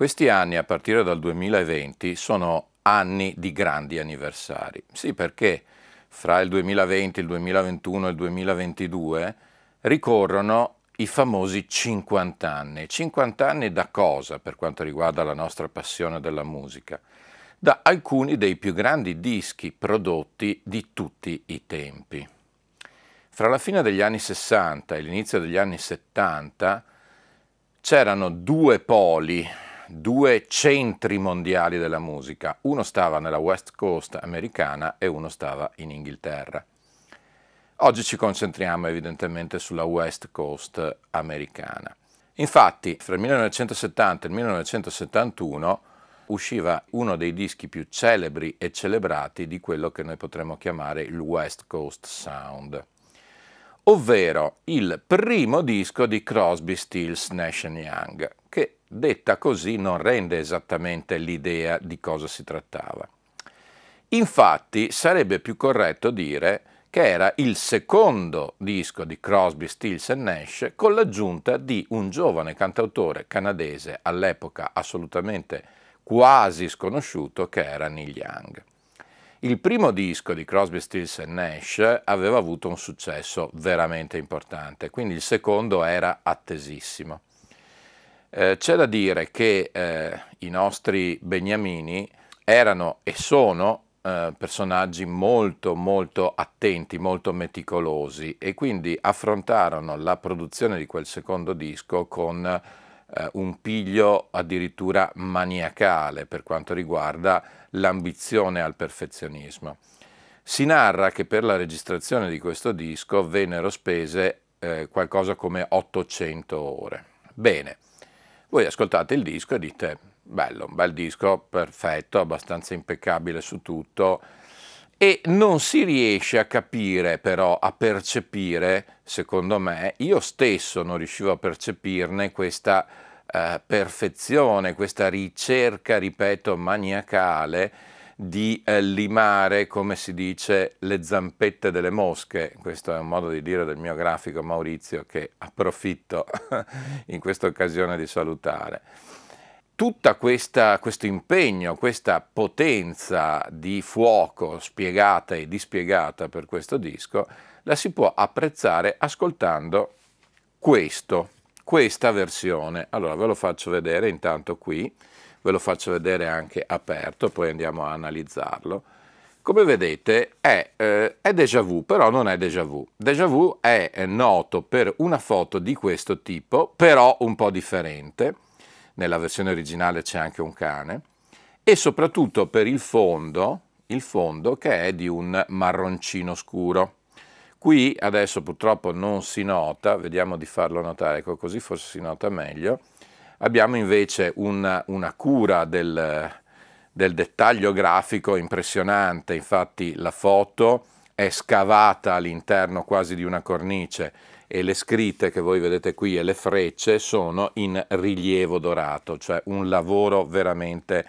Questi anni, a partire dal 2020, sono anni di grandi anniversari. Sì, perché fra il 2020, il 2021 e il 2022 ricorrono i famosi 50 anni. 50 anni da cosa per quanto riguarda la nostra passione della musica? Da alcuni dei più grandi dischi prodotti di tutti i tempi. Fra la fine degli anni 60 e l'inizio degli anni 70 c'erano due poli due centri mondiali della musica, uno stava nella West Coast americana e uno stava in Inghilterra. Oggi ci concentriamo evidentemente sulla West Coast americana. Infatti, fra il 1970 e il 1971 usciva uno dei dischi più celebri e celebrati di quello che noi potremmo chiamare il West Coast Sound, ovvero il primo disco di Crosby, Stills, Nation Young, detta così non rende esattamente l'idea di cosa si trattava. Infatti sarebbe più corretto dire che era il secondo disco di Crosby, Stills e Nash con l'aggiunta di un giovane cantautore canadese all'epoca assolutamente quasi sconosciuto che era Neil Young. Il primo disco di Crosby, Stills e Nash aveva avuto un successo veramente importante, quindi il secondo era attesissimo. Eh, c'è da dire che eh, i nostri beniamini erano e sono eh, personaggi molto molto attenti, molto meticolosi e quindi affrontarono la produzione di quel secondo disco con eh, un piglio addirittura maniacale per quanto riguarda l'ambizione al perfezionismo. Si narra che per la registrazione di questo disco vennero spese eh, qualcosa come 800 ore. Bene, voi ascoltate il disco e dite, bello, un bel disco, perfetto, abbastanza impeccabile su tutto, e non si riesce a capire però, a percepire, secondo me, io stesso non riuscivo a percepirne questa eh, perfezione, questa ricerca, ripeto, maniacale di eh, limare, come si dice, le zampette delle mosche. Questo è un modo di dire del mio grafico Maurizio che approfitto in questa occasione di salutare. Tutto questo impegno, questa potenza di fuoco spiegata e dispiegata per questo disco, la si può apprezzare ascoltando questo, questa versione. Allora ve lo faccio vedere intanto qui ve lo faccio vedere anche aperto, poi andiamo a analizzarlo. Come vedete è, eh, è déjà vu, però non è déjà vu. Déjà vu è eh, noto per una foto di questo tipo, però un po' differente. Nella versione originale c'è anche un cane. E soprattutto per il fondo, il fondo che è di un marroncino scuro. Qui adesso purtroppo non si nota, vediamo di farlo notare, ecco così forse si nota meglio. Abbiamo invece una, una cura del, del dettaglio grafico impressionante, infatti la foto è scavata all'interno quasi di una cornice e le scritte che voi vedete qui e le frecce sono in rilievo dorato, cioè un lavoro veramente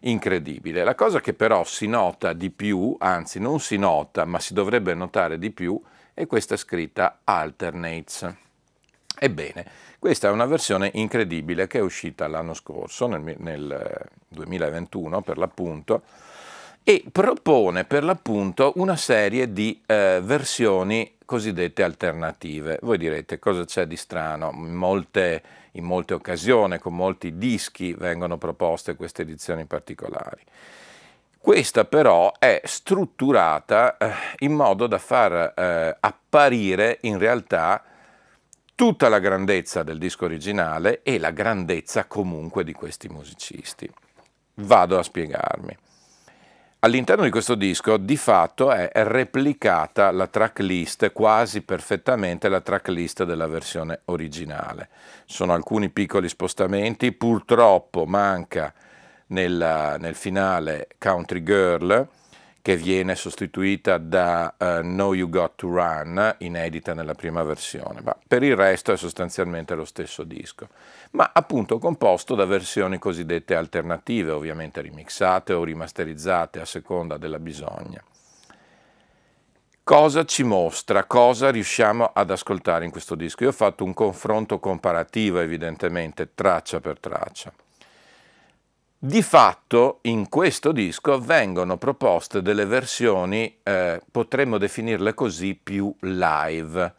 incredibile. La cosa che però si nota di più, anzi non si nota, ma si dovrebbe notare di più, è questa scritta alternates. Ebbene, questa è una versione incredibile che è uscita l'anno scorso, nel, nel 2021 eh, per l'appunto, e propone per l'appunto una serie di eh, versioni cosiddette alternative. Voi direte cosa c'è di strano? In molte, in molte occasioni, con molti dischi, vengono proposte queste edizioni particolari. Questa però è strutturata eh, in modo da far eh, apparire in realtà tutta la grandezza del disco originale e la grandezza comunque di questi musicisti. Vado a spiegarmi. All'interno di questo disco di fatto è replicata la tracklist, quasi perfettamente la tracklist della versione originale. Sono alcuni piccoli spostamenti, purtroppo manca nel, nel finale Country Girl, che viene sostituita da uh, eh, No You Got to Run, inedita nella prima versione, ma per il resto è sostanzialmente lo stesso disco, ma appunto composto da versioni cosiddette alternative, ovviamente remixate o rimasterizzate a seconda della bisogna. Cosa ci mostra, cosa riusciamo ad ascoltare in questo disco? Io ho fatto un confronto comparativo evidentemente traccia per traccia. Di fatto in questo disco vengono proposte delle versioni, eh, potremmo definirle così, più live.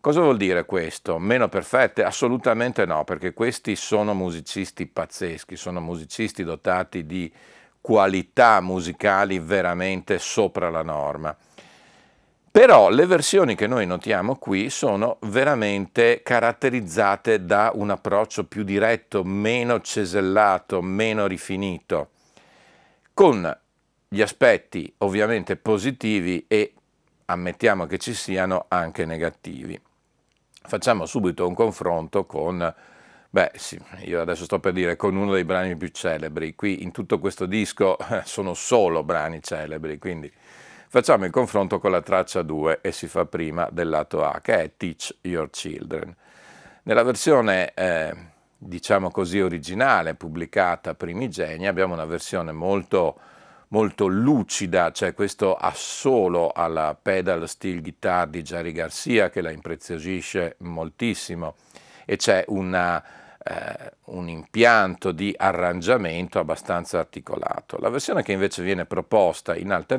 Cosa vuol dire questo? Meno perfette? Assolutamente no, perché questi sono musicisti pazzeschi, sono musicisti dotati di qualità musicali veramente sopra la norma. Però le versioni che noi notiamo qui sono veramente caratterizzate da un approccio più diretto, meno cesellato, meno rifinito, con gli aspetti ovviamente positivi e ammettiamo che ci siano anche negativi. Facciamo subito un confronto con, beh sì, io adesso sto per dire, con uno dei brani più celebri. Qui in tutto questo disco sono solo brani celebri, quindi Facciamo il confronto con la traccia 2 e si fa prima del lato A, che è Teach Your Children. Nella versione, eh, diciamo così, originale, pubblicata primigenia, abbiamo una versione molto, molto lucida, cioè questo assolo alla pedal steel guitar di Jerry Garcia che la impreziosisce moltissimo e c'è una eh, un impianto di arrangiamento abbastanza articolato. La versione che invece viene proposta in alternate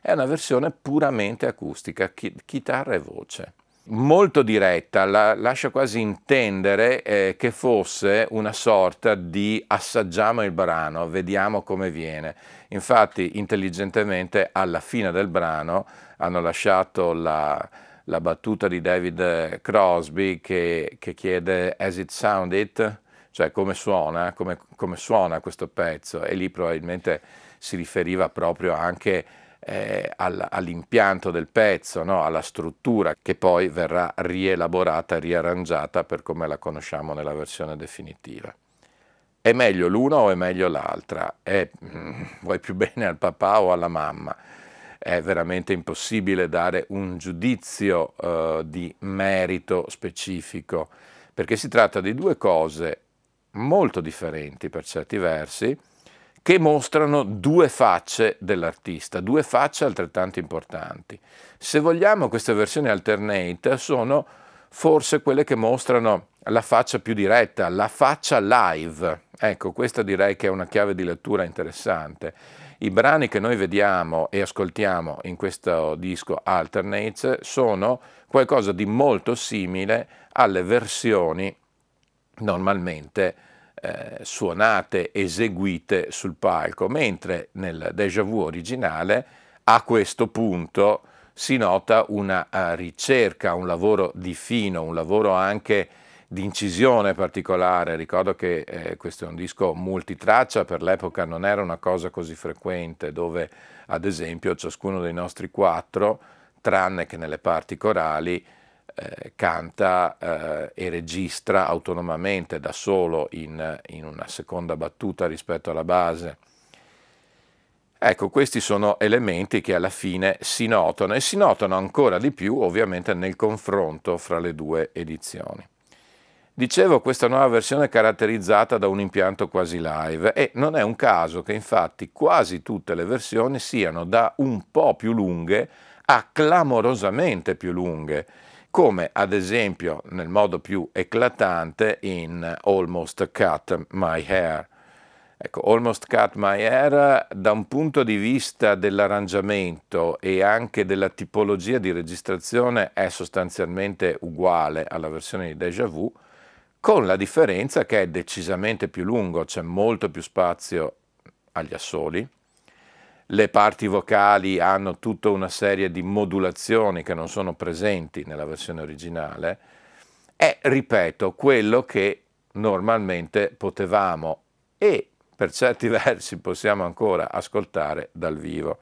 è una versione puramente acustica, chi- chitarra e voce. Molto diretta, la, lascia quasi intendere eh, che fosse una sorta di assaggiamo il brano, vediamo come viene. Infatti intelligentemente alla fine del brano hanno lasciato la, la battuta di David Crosby che, che chiede As it sounded, cioè come suona, come, come suona questo pezzo e lì probabilmente si riferiva proprio anche eh, all'impianto del pezzo, no? alla struttura che poi verrà rielaborata, riarrangiata per come la conosciamo nella versione definitiva. È meglio l'una o è meglio l'altra? È, mm, vuoi più bene al papà o alla mamma? è veramente impossibile dare un giudizio eh, di merito specifico, perché si tratta di due cose molto differenti per certi versi, che mostrano due facce dell'artista, due facce altrettanto importanti. Se vogliamo, queste versioni alternate sono forse quelle che mostrano la faccia più diretta, la faccia live. Ecco, questa direi che è una chiave di lettura interessante. I brani che noi vediamo e ascoltiamo in questo disco Alternates sono qualcosa di molto simile alle versioni normalmente eh, suonate, eseguite sul palco, mentre nel déjà vu originale a questo punto si nota una eh, ricerca, un lavoro di fino, un lavoro anche di incisione particolare. Ricordo che eh, questo è un disco multitraccia, per l'epoca non era una cosa così frequente, dove ad esempio ciascuno dei nostri quattro, tranne che nelle parti corali, eh, canta eh, e registra autonomamente da solo in, in una seconda battuta rispetto alla base. Ecco, questi sono elementi che alla fine si notano e si notano ancora di più ovviamente nel confronto fra le due edizioni. Dicevo, questa nuova versione è caratterizzata da un impianto quasi live e non è un caso che infatti quasi tutte le versioni siano da un po' più lunghe a clamorosamente più lunghe, come ad esempio nel modo più eclatante in Almost Cut My Hair. Ecco, Almost Cut My Hair da un punto di vista dell'arrangiamento e anche della tipologia di registrazione è sostanzialmente uguale alla versione di Deja Vu, con la differenza che è decisamente più lungo, c'è molto più spazio agli assoli, le parti vocali hanno tutta una serie di modulazioni che non sono presenti nella versione originale, è, ripeto, quello che normalmente potevamo e per certi versi possiamo ancora ascoltare dal vivo.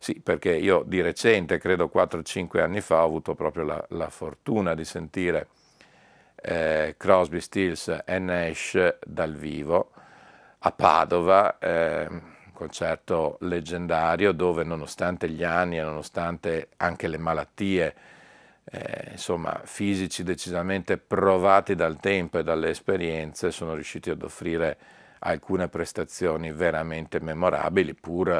Sì, perché io di recente, credo 4-5 anni fa, ho avuto proprio la, la fortuna di sentire eh, Crosby, Stills e Nash dal vivo a Padova, eh, un concerto leggendario dove nonostante gli anni e nonostante anche le malattie, eh, insomma, fisici decisamente provati dal tempo e dalle esperienze, sono riusciti ad offrire alcune prestazioni veramente memorabili, pur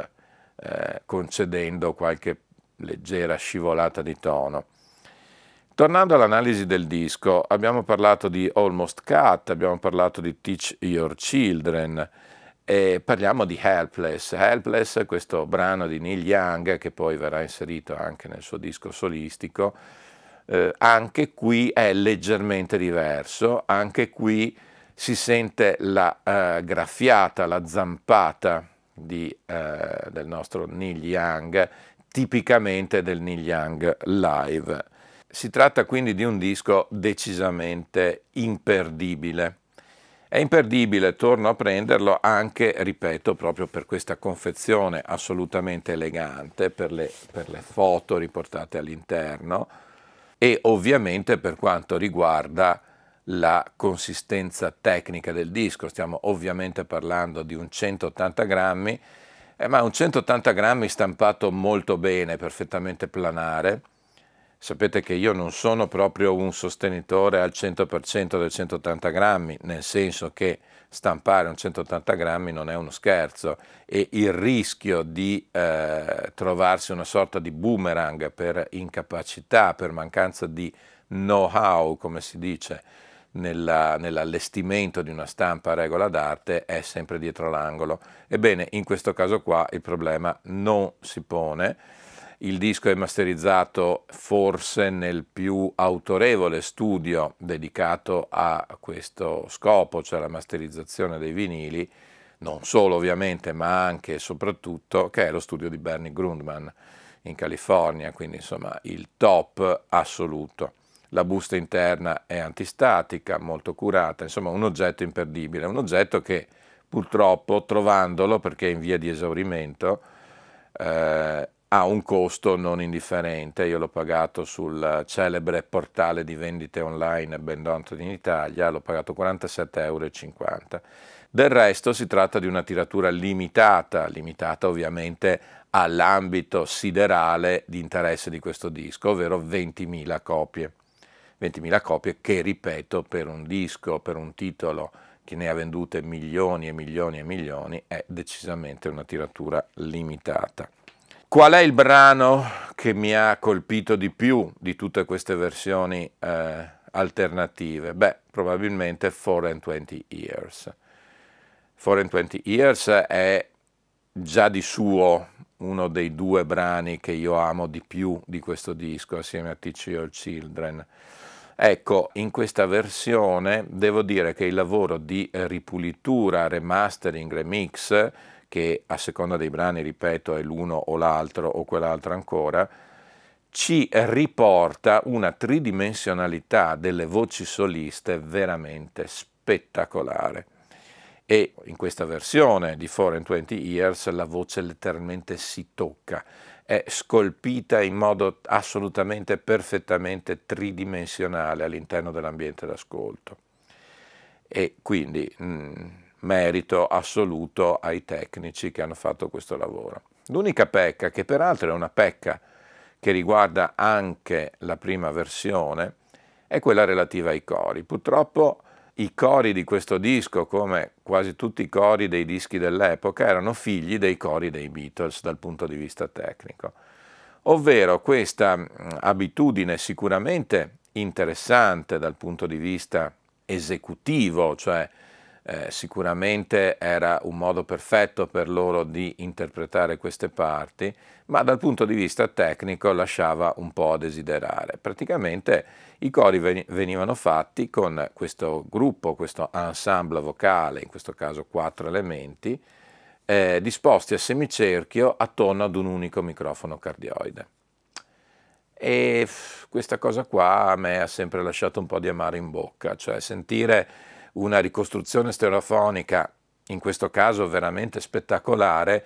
eh, concedendo qualche leggera scivolata di tono. Tornando all'analisi del disco, abbiamo parlato di Almost Cut, abbiamo parlato di Teach Your Children e parliamo di Helpless. Helpless, questo brano di Neil Young che poi verrà inserito anche nel suo disco solistico, eh, anche qui è leggermente diverso, anche qui si sente la eh, graffiata, la zampata di, eh, del nostro Neil Young, tipicamente del Neil Young live. Si tratta quindi di un disco decisamente imperdibile. È imperdibile, torno a prenderlo anche, ripeto, proprio per questa confezione assolutamente elegante, per le, per le foto riportate all'interno e ovviamente per quanto riguarda la consistenza tecnica del disco, stiamo ovviamente parlando di un 180 grammi, eh, ma un 180 grammi stampato molto bene, perfettamente planare. Sapete che io non sono proprio un sostenitore al 100% del 180 grammi, nel senso che stampare un 180 grammi non è uno scherzo e il rischio di eh, trovarsi una sorta di boomerang per incapacità, per mancanza di know-how, come si dice, nella, nell'allestimento di una stampa a regola d'arte è sempre dietro l'angolo. Ebbene, in questo caso qua il problema non si pone. Il disco è masterizzato forse nel più autorevole studio dedicato a questo scopo, cioè la masterizzazione dei vinili, non solo ovviamente, ma anche e soprattutto che è lo studio di Bernie Grundman in California, quindi insomma il top assoluto la busta interna è antistatica, molto curata, insomma un oggetto imperdibile, un oggetto che purtroppo trovandolo perché è in via di esaurimento eh, ha un costo non indifferente, io l'ho pagato sul celebre portale di vendite online Bendonto in Italia, l'ho pagato 47,50 euro. Del resto si tratta di una tiratura limitata, limitata ovviamente all'ambito siderale di interesse di questo disco, ovvero 20.000 copie. 20.000 copie che, ripeto, per un disco, per un titolo che ne ha vendute milioni e milioni e milioni, è decisamente una tiratura limitata. Qual è il brano che mi ha colpito di più di tutte queste versioni eh, alternative? Beh, probabilmente and 20 Years. and 20 Years è già di suo uno dei due brani che io amo di più di questo disco, assieme a Teach Your Children. Ecco, in questa versione devo dire che il lavoro di ripulitura, remastering, remix, che a seconda dei brani, ripeto, è l'uno o l'altro o quell'altro ancora, ci riporta una tridimensionalità delle voci soliste veramente spettacolare. E in questa versione di Foreign 20 Years la voce letteralmente si tocca, è scolpita in modo assolutamente perfettamente tridimensionale all'interno dell'ambiente d'ascolto. E quindi mh, mm, merito assoluto ai tecnici che hanno fatto questo lavoro. L'unica pecca, che peraltro è una pecca che riguarda anche la prima versione, è quella relativa ai cori. Purtroppo i cori di questo disco, come quasi tutti i cori dei dischi dell'epoca, erano figli dei cori dei Beatles dal punto di vista tecnico. Ovvero questa mm, abitudine sicuramente interessante dal punto di vista esecutivo, cioè eh, sicuramente era un modo perfetto per loro di interpretare queste parti, ma dal punto di vista tecnico lasciava un po' a desiderare. Praticamente i cori venivano fatti con questo gruppo, questo ensemble vocale, in questo caso quattro elementi, eh, disposti a semicerchio attorno ad un unico microfono cardioide. E questa cosa qua a me ha sempre lasciato un po' di amaro in bocca, cioè sentire una ricostruzione stereofonica, in questo caso veramente spettacolare,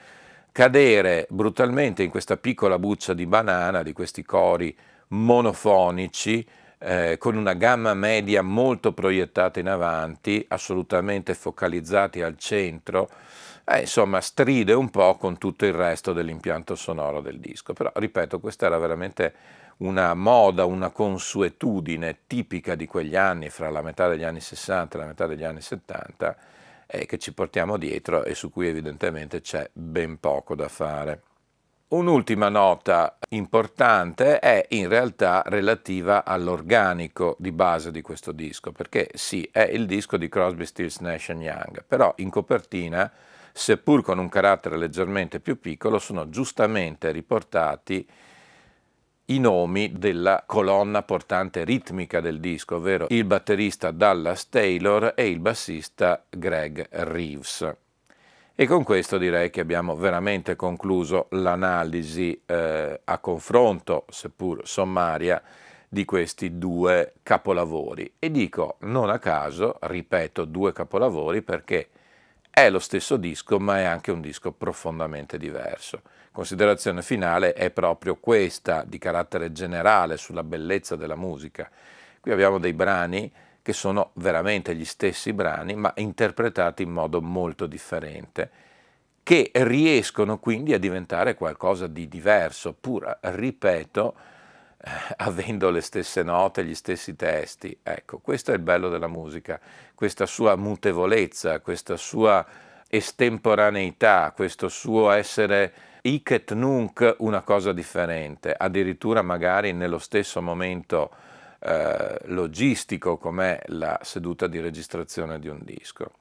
cadere brutalmente in questa piccola buccia di banana di questi cori monofonici eh, con una gamma media molto proiettata in avanti, assolutamente focalizzati al centro, eh, insomma stride un po' con tutto il resto dell'impianto sonoro del disco. Però, ripeto, questa era veramente una moda, una consuetudine tipica di quegli anni, fra la metà degli anni 60 e la metà degli anni 70, eh, che ci portiamo dietro e su cui evidentemente c'è ben poco da fare. Un'ultima nota importante è in realtà relativa all'organico di base di questo disco, perché sì, è il disco di Crosby, Stills, Nash Young, però in copertina seppur con un carattere leggermente più piccolo, sono giustamente riportati i nomi della colonna portante ritmica del disco, ovvero il batterista Dallas Taylor e il bassista Greg Reeves. E con questo direi che abbiamo veramente concluso l'analisi eh, a confronto, seppur sommaria, di questi due capolavori. E dico non a caso, ripeto, due capolavori perché è lo stesso disco, ma è anche un disco profondamente diverso. Considerazione finale è proprio questa, di carattere generale sulla bellezza della musica. Qui abbiamo dei brani che sono veramente gli stessi brani, ma interpretati in modo molto differente, che riescono quindi a diventare qualcosa di diverso, pur, ripeto, avendo le stesse note, gli stessi testi. Ecco, questo è il bello della musica, questa sua mutevolezza, questa sua estemporaneità, questo suo essere hic et nunc una cosa differente, addirittura magari nello stesso momento eh, logistico com'è la seduta di registrazione di un disco.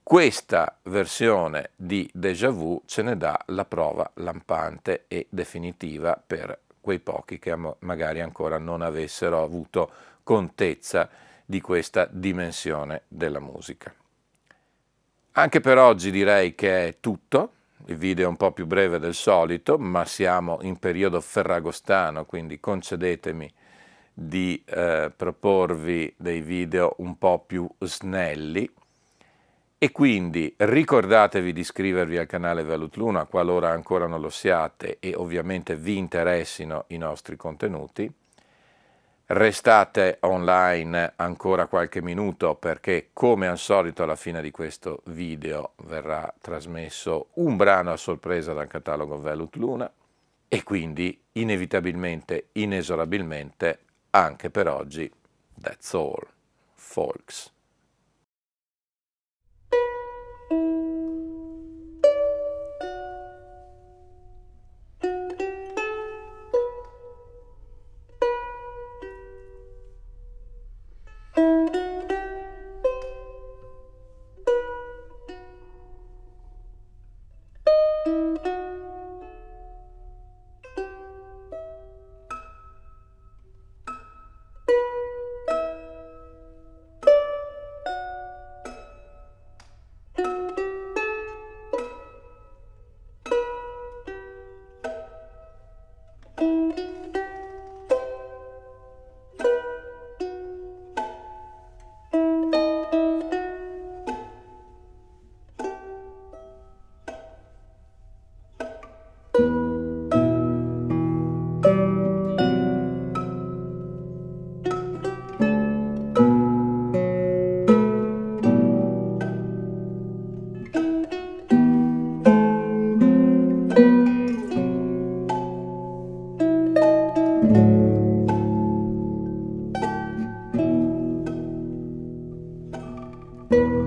Questa versione di Déjà Vu ce ne dà la prova lampante e definitiva per quei pochi che magari ancora non avessero avuto contezza di questa dimensione della musica. Anche per oggi direi che è tutto, il video è un po' più breve del solito, ma siamo in periodo ferragostano, quindi concedetemi di eh, proporvi dei video un po' più snelli, e quindi ricordatevi di iscrivervi al canale Valutluna qualora ancora non lo siate e ovviamente vi interessino i nostri contenuti. Restate online ancora qualche minuto perché come al solito alla fine di questo video verrà trasmesso un brano a sorpresa dal catalogo Velut Luna e quindi inevitabilmente, inesorabilmente, anche per oggi, that's all, folks. thank you